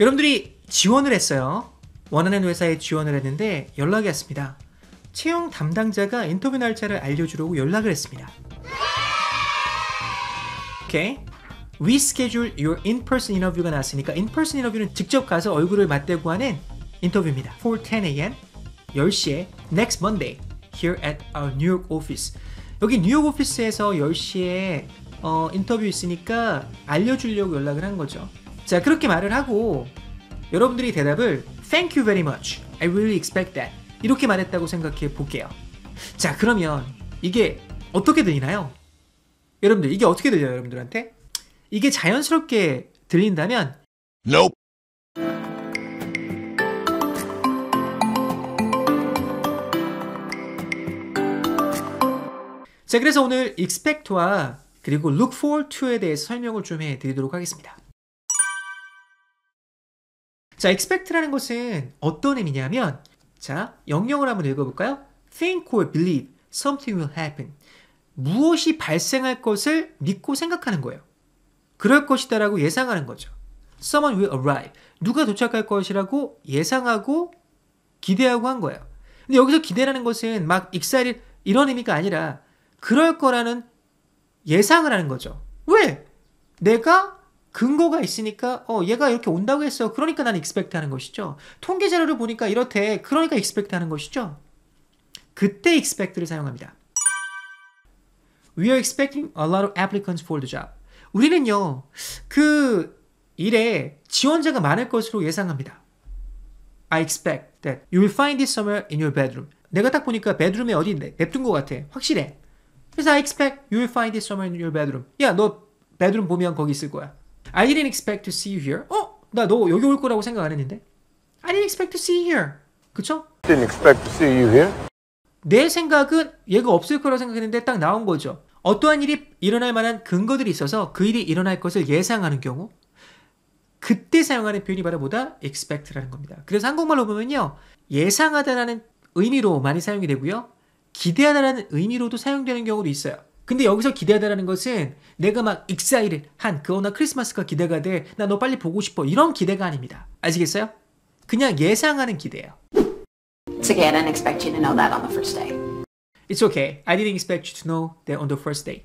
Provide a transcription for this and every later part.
여러분들이 지원을 했어요. 원하는 회사에 지원을 했는데 연락이 왔습니다. 채용 담당자가 인터뷰 날짜를 알려주려고 연락을 했습니다. 오케이. Reschedule your in-person interview가 나왔으니까 in-person interview는 직접 가서 얼굴을 맞대고 하는 인터뷰입니다. For 10 a.m. 10시에 next Monday here at our New York office. 여기 뉴욕 오피스에서 10시에 어, 인터뷰 있으니까 알려주려고 연락을 한 거죠. 자, 그렇게 말을 하고 여러분들이 대답을 Thank you very much. I really expect that. 이렇게 말했다고 생각해 볼게요. 자, 그러면 이게 어떻게 들리나요? 여러분들, 이게 어떻게 들려요, 여러분들한테? 이게 자연스럽게 들린다면 Nope. 자, 그래서 오늘 expect와 그리고 look forward to에 대해서 설명을 좀 해 드리도록 하겠습니다. 자, expect라는 것은 어떤 의미냐면 자, 영영을 한번 읽어볼까요? think or believe something will happen. 무엇이 발생할 것을 믿고 생각하는 거예요. 그럴 것이다라고 예상하는 거죠. someone will arrive. 누가 도착할 것이라고 예상하고 기대하고 한 거예요. 근데 여기서 기대라는 것은 막 익살일 이런 의미가 아니라 그럴 거라는 예상을 하는 거죠. 왜? 내가 근거가 있으니까 어 얘가 이렇게 온다고 했어. 그러니까 난 익스펙트 하는 것이죠. 통계 자료를 보니까 이렇대. 그러니까 익스펙트 하는 것이죠. 그때 expect를 사용합니다. We are expecting a lot of applicants for the job. 우리는요. 그 일에 지원자가 많을 것으로 예상합니다. I expect that you will find this somewhere in your bedroom. 내가 딱 보니까 bedroom에 어디 냅둔 것 같아. 확실해. 그래서 I expect you will find this somewhere in your bedroom. 야, 너 bedroom 보면 거기 있을 거야. I didn't expect to see you here. 어? 나 너 여기 올 거라고 생각 안 했는데. I didn't expect to see you here. 그쵸? Didn't expect to see you here. 내 생각은 얘가 없을 거라고 생각했는데 딱 나온 거죠. 어떠한 일이 일어날 만한 근거들이 있어서 그 일이 일어날 것을 예상하는 경우 그때 사용하는 표현이 바로 뭐다? expect라는 겁니다. 그래서 한국말로 보면요. 예상하다라는 의미로 많이 사용이 되고요. 기대하다라는 의미로도 사용되는 경우도 있어요. 근데 여기서 기대하다라는 것은 내가 막 익사이를 한 그거나 크리스마스가 기대가 돼. 나 너 빨리 보고 싶어. 이런 기대가 아닙니다. 아시겠어요? 그냥 예상하는 기대예요. It's okay. I didn't expect you to know that on the first day. It's okay. I didn't expect you to know that on the first day.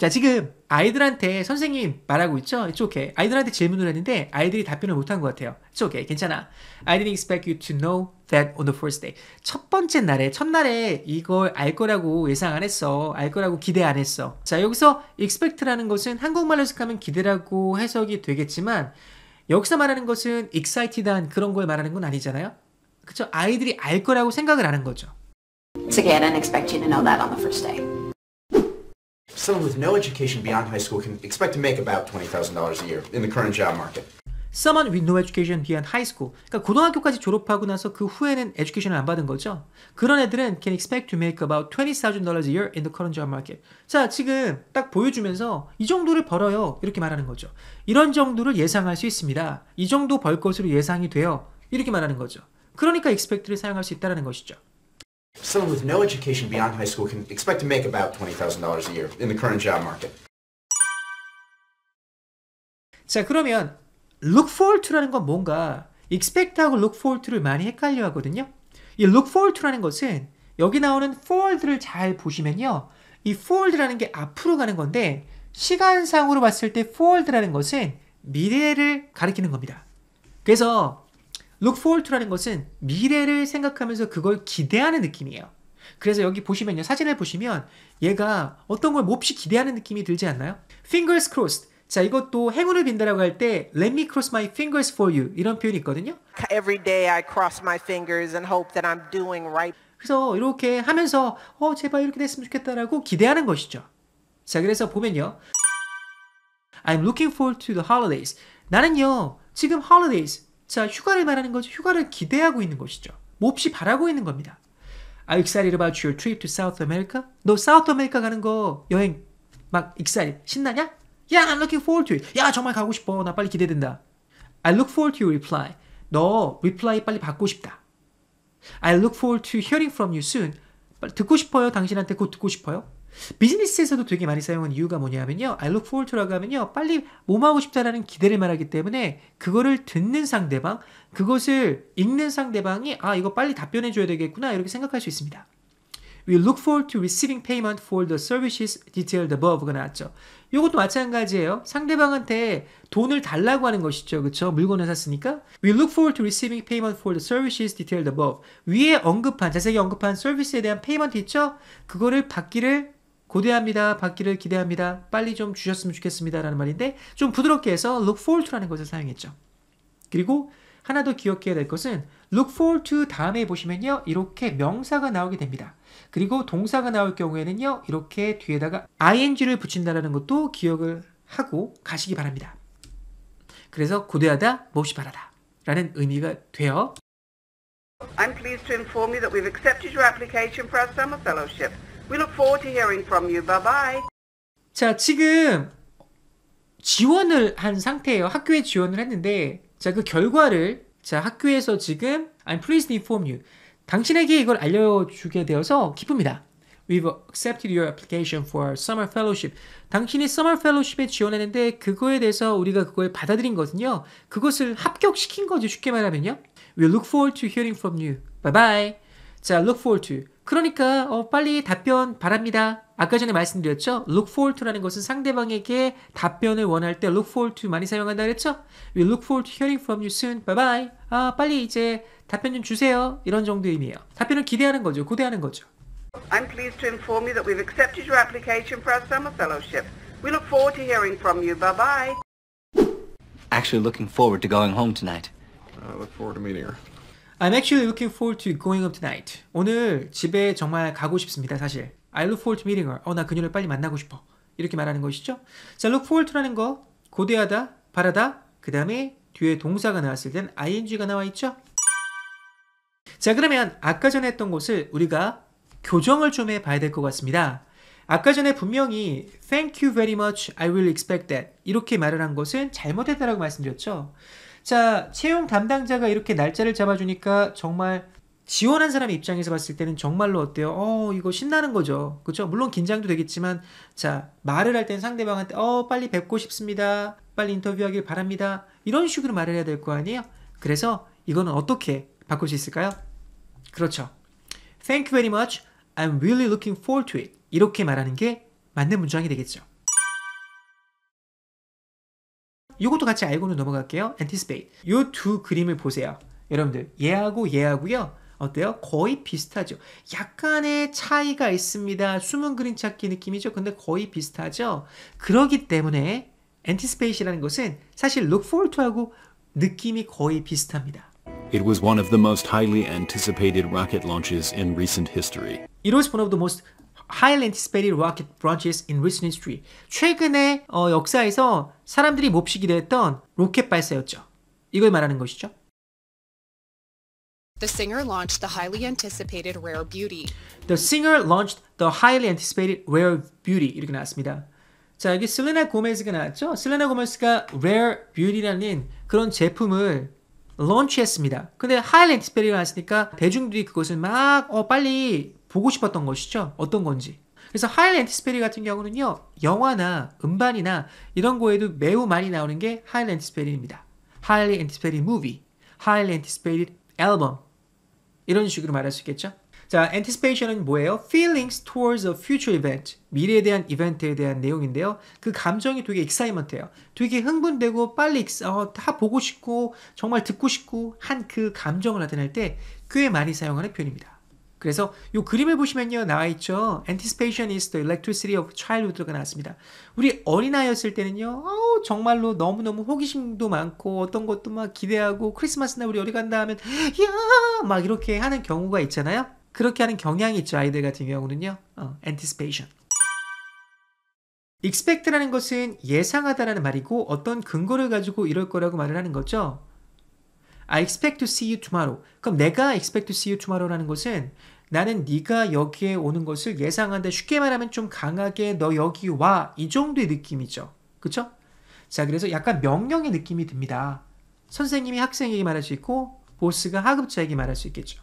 자, 지금 아이들한테 선생님 말하고 있죠? It's 아이들한테 질문을 했는데 아이들이 답변을 못 한 것 같아요. It's 괜찮아. I didn't expect you to know that on the first day. 첫 번째 날에, 첫날에 이걸 알 거라고 예상 안 했어. 알 거라고 기대 안 했어. 자, 여기서 expect라는 것은 한국말로 해석하면 기대라고 해석이 되겠지만 여기서 말하는 것은 excited한 그런 걸 말하는 건 아니잖아요. 그쵸? 아이들이 알 거라고 생각을 하는 거죠. It's okay. I didn't expect you to know that on the first day. someone with no education beyond high school can expect to make about $20,000 a year in the current job market. Someone with no education beyond high school. 그러니까 고등학교까지 졸업하고 나서 그 후에는 education을 안 받은 거죠. 그런 애들은 can expect to make about $20,000 a year in the current job market. 자, 지금 딱 보여주면서 이 정도를 벌어요. 이렇게 말하는 거죠. 이런 정도를 예상할 수 있습니다. 이 정도 벌 것으로 예상이 돼요. 이렇게 말하는 거죠. 그러니까 expect를 사용할 수 있다는 것이죠. Someone with no education beyond high school can expect to make about $20,000 a year in the current job market. 자, 그러면 look forward to라는 건 뭔가 expect하고 look forward to를 많이 헷갈려 하거든요. 이 look forward to라는 것은 여기 나오는 forward를 잘 보시면요. 이 forward라는 게 앞으로 가는 건데 시간상으로 봤을 때 forward라는 것은 미래를 가리키는 겁니다. 그래서 look forward to라는 것은 미래를 생각하면서 그걸 기대하는 느낌이에요. 그래서 여기 보시면요. 사진을 보시면 얘가 어떤 걸 몹시 기대하는 느낌이 들지 않나요? fingers crossed. 자, 이것도 행운을 빈다라고 할 때 let me cross my fingers for you 이런 표현이 있거든요. Every day I cross my fingers and hope that I'm doing right. 그래서 이렇게 하면서 어, 제발 이렇게 됐으면 좋겠다라고 기대하는 것이죠. 자, 그래서 보면요. I'm looking forward to the holidays. 나는요. 지금 holidays 자, 휴가를 말하는 거죠. 휴가를 기대하고 있는 것이죠. 몹시 바라고 있는 겁니다. Are you excited about your trip to South America? 너 사우ଥ 아메리카 가는 거 여행 막 excited 신나냐? Yeah, I'm looking forward to it. 야, 정말 가고 싶어. 나 빨리 기대된다. I look forward to your reply. 너 reply 빨리 받고 싶다. I look forward to hearing from you soon. 빨리 듣고 싶어요. 당신한테 곧 듣고 싶어요. 비즈니스에서도 되게 많이 사용한 이유가 뭐냐면요. I look forward to라고 하면요. 빨리 몸하고 싶다라는 기대를 말하기 때문에 그거를 듣는 상대방, 그것을 읽는 상대방이 아, 이거 빨리 답변해 줘야 되겠구나. 이렇게 생각할 수 있습니다. We look forward to receiving payment for the services detailed above가 나왔죠. 이것도 마찬가지예요. 상대방한테 돈을 달라고 하는 것이죠. 그렇죠? 물건을 샀으니까. We look forward to receiving payment for the services detailed above. 위에 언급한, 자세히 언급한 서비스에 대한 페이먼트 있죠? 그거를 받기를 고대합니다. 받기를 기대합니다. 빨리 좀 주셨으면 좋겠습니다. 라는 말인데 좀 부드럽게 해서 look forward to라는 것을 사용했죠. 그리고 하나 더 기억해야 될 것은 look forward to 다음에 보시면요. 이렇게 명사가 나오게 됩니다. 그리고 동사가 나올 경우에는요. 이렇게 뒤에다가 ing를 붙인다라는 것도 기억을 하고 가시기 바랍니다. 그래서 고대하다, 몹시 바라다 라는 의미가 되어 I'm pleased to inform you that we've accepted your application for our summer fellowship. We look forward to hearing from you. Bye bye. 자, 지금 지원을 한 상태예요. 학교에 지원을 했는데 자, 그 결과를 자, 학교에서 지금 I'm pleased to inform you. 당신에게 이걸 알려주게 되어서 기쁩니다. We've accepted your application for summer fellowship. 당신이 summer fellowship에 지원했는데 그거에 대해서 우리가 그걸 받아들인 거거든요. 그것을 합격시킨 거죠. 쉽게 말하면요. We look forward to hearing from you. Bye bye. 자, look forward to. 그러니까 어, 빨리 답변 바랍니다. 아까 전에 말씀드렸죠? look forward to라는 것은 상대방에게 답변을 원할 때 look forward to 많이 사용한다 그랬죠? We look forward to hearing from you soon. Bye bye. 아, 빨리 이제 답변 좀 주세요. 이런 정도의 의미예요. 답변을 기대하는 거죠. 고대하는 거죠. I'm pleased to inform you that we've accepted your application for our summer fellowship. We look forward to hearing from you. Bye bye. Actually looking forward to going home tonight. I look forward to meeting her. I'm actually looking forward to going up tonight. 오늘 집에 정말 가고 싶습니다, 사실. I look forward to meeting her. 어, 나 그녀를 빨리 만나고 싶어. 이렇게 말하는 것이죠. 자, look forward to라는 거, 고대하다, 바라다, 그 다음에 뒤에 동사가 나왔을 땐 ing가 나와 있죠. 자, 그러면 아까 전에 했던 것을 우리가 교정을 좀 해봐야 될 것 같습니다. 아까 전에 분명히 Thank you very much. I will expect that. 이렇게 말을 한 것은 잘못했다라고 말씀드렸죠. 진짜 채용 담당자가 이렇게 날짜를 잡아주니까 정말 지원한 사람 입장에서 봤을 때는 정말로 어때요? 어, 이거 신나는 거죠. 그쵸 물론 긴장도 되겠지만 자, 말을 할 땐 상대방한테 어, 빨리 뵙고 싶습니다. 빨리 인터뷰하길 바랍니다. 이런 식으로 말을 해야 될 거 아니에요? 그래서 이거는 어떻게 바꿀 수 있을까요? 그렇죠. Thank you very much. I'm really looking forward to it. 이렇게 말하는 게 맞는 문장이 되겠죠. 이것도 같이 알고는 넘어갈게요. anticipate. 이두 그림을 보세요. 여러분들 얘하고 얘하고요. 어때요? 거의 비슷하죠. 약간의 차이가 있습니다. 숨은 그림 찾기 느낌이죠. 근데 거의 비슷하죠. 그러기 때문에 anticipate이라는 것은 사실 look forward to하고 느낌이 거의 비슷합니다. It was one of the most highly anticipated rocket launches in recent history. It was one of the most highly anticipated rocket launches in recent history. 최근의 어, 역사에서 사람들이 몹시 기대했던 로켓 발사였죠. 이걸 말하는 것이죠. The singer launched the highly anticipated rare beauty. The singer launched the highly anticipated rare beauty 이렇게 나왔습니다. 자 여기 셀레나 고메즈가 나왔죠. 셀레나 고메즈가 rare beauty라는 그런 제품을 런치했습니다. 근데 highly anticipated 나왔으니까 대중들이 그것을 막 어, 빨리 보고 싶었던 것이죠. 어떤 건지. 그래서 하일 앤티스페리 같은 경우는요. 영화나 음반이나 이런 거에도 매우 많이 나오는 게 하일 앤티스페리입니다. 하일 앤티스 y 리 무비, 하일 앤티스 t 리 앨범 이런 식으로 말할 수 있겠죠? 자, anticipation은 뭐예요? feelings towards a future event, 미래에 대한 이벤트에 대한 내용인데요. 그 감정이 되게 excitement해요. 되게 흥분되고 빨리 어, 다 보고 싶고 정말 듣고 싶고 한 그 감정을 나타낼 때 꽤 많이 사용하는 표현입니다. 그래서 이 그림을 보시면요 나와 있죠. Anticipation is the electricity of childhood가 나왔습니다. 우리 어린아이였을 때는요. 어우, 정말로 너무너무 호기심도 많고 어떤 것도 막 기대하고 크리스마스날 우리 어디 간다 하면 야! 막 이렇게 하는 경우가 있잖아요. 그렇게 하는 경향이 있죠. 아이들 같은 경우는요. 어, anticipation. expect라는 것은 예상하다라는 말이고 어떤 근거를 가지고 이럴 거라고 말을 하는 거죠. I expect to see you tomorrow. 그럼 내가 expect to see you tomorrow라는 것은 나는 네가 여기에 오는 것을 예상한다. 쉽게 말하면 좀 강하게 너 여기 와. 이 정도의 느낌이죠. 그렇죠? 자, 그래서 약간 명령의 느낌이 듭니다. 선생님이 학생에게 말할 수 있고 보스가 하급자에게 말할 수 있겠죠.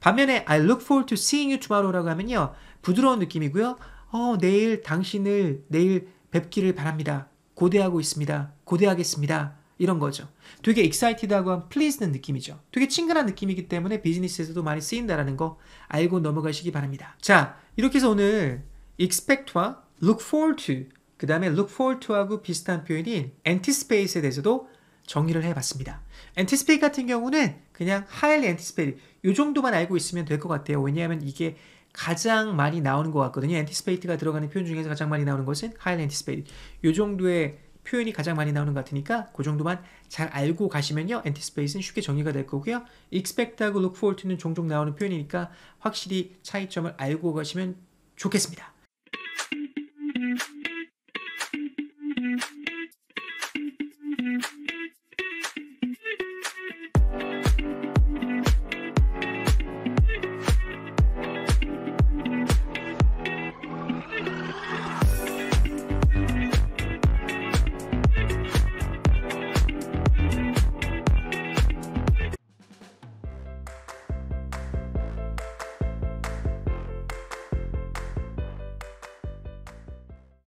반면에 I look forward to seeing you tomorrow라고 하면요. 부드러운 느낌이고요. 어, 내일 당신을 내일 뵙기를 바랍니다. 고대하고 있습니다. 고대하겠습니다. 이런 거죠. 되게 익사이티드하고 한 플리즈는 느낌이죠. 되게 친근한 느낌이기 때문에 비즈니스에서도 많이 쓰인다라는 거 알고 넘어가시기 바랍니다. 자, 이렇게 해서 오늘 expect와 look forward to 그 다음에 look forward to하고 비슷한 표현인 anticipate에 대해서도 정의를 해봤습니다. anticipate 같은 경우는 그냥 highly anticipate 이 정도만 알고 있으면 될 것 같아요. 왜냐하면 이게 가장 많이 나오는 것 같거든요. anticipate가 들어가는 표현 중에서 가장 많이 나오는 것은 highly anticipate 이 정도의 표현이 가장 많이 나오는 것 같으니까 그 정도만 잘 알고 가시면요. anticipate은 쉽게 정리가 될 거고요. expect하고 look forward to는 종종 나오는 표현이니까 확실히 차이점을 알고 가시면 좋겠습니다.